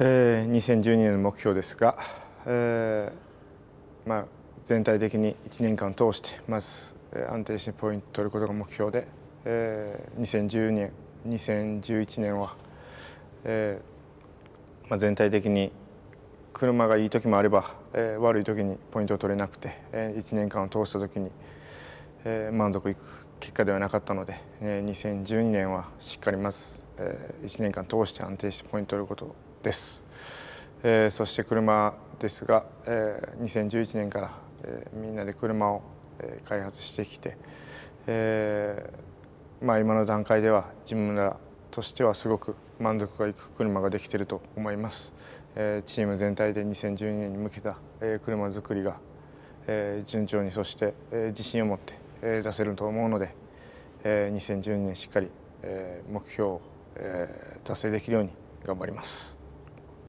えー、2012年の目標ですが、えー、まあ、全体的に1年間通してまず安定してポイント取ることが目標で、えー、2010年2011年は、えー、まあ、全体的に車がいい時もあれば、えー、悪い時にポイントを取れなくて、え1年間を通した時に、え満足いく結果ではなかったので、え2012年はしっかりまず、え1年間通して安定してポイントを取ることです、えー、そして車ですが、えー、2011年から、えー、みんなで車を、開発してきて、えーまあ、今の段階では自分らとしてはすごく満足がいく車ができていると思います、えー、チーム全体で2012年に向けた、車作りが、えー、順調にそして、えー、自信を持って、出せると思うので、えー、2012年しっかり、目標を、達成できるように頑張ります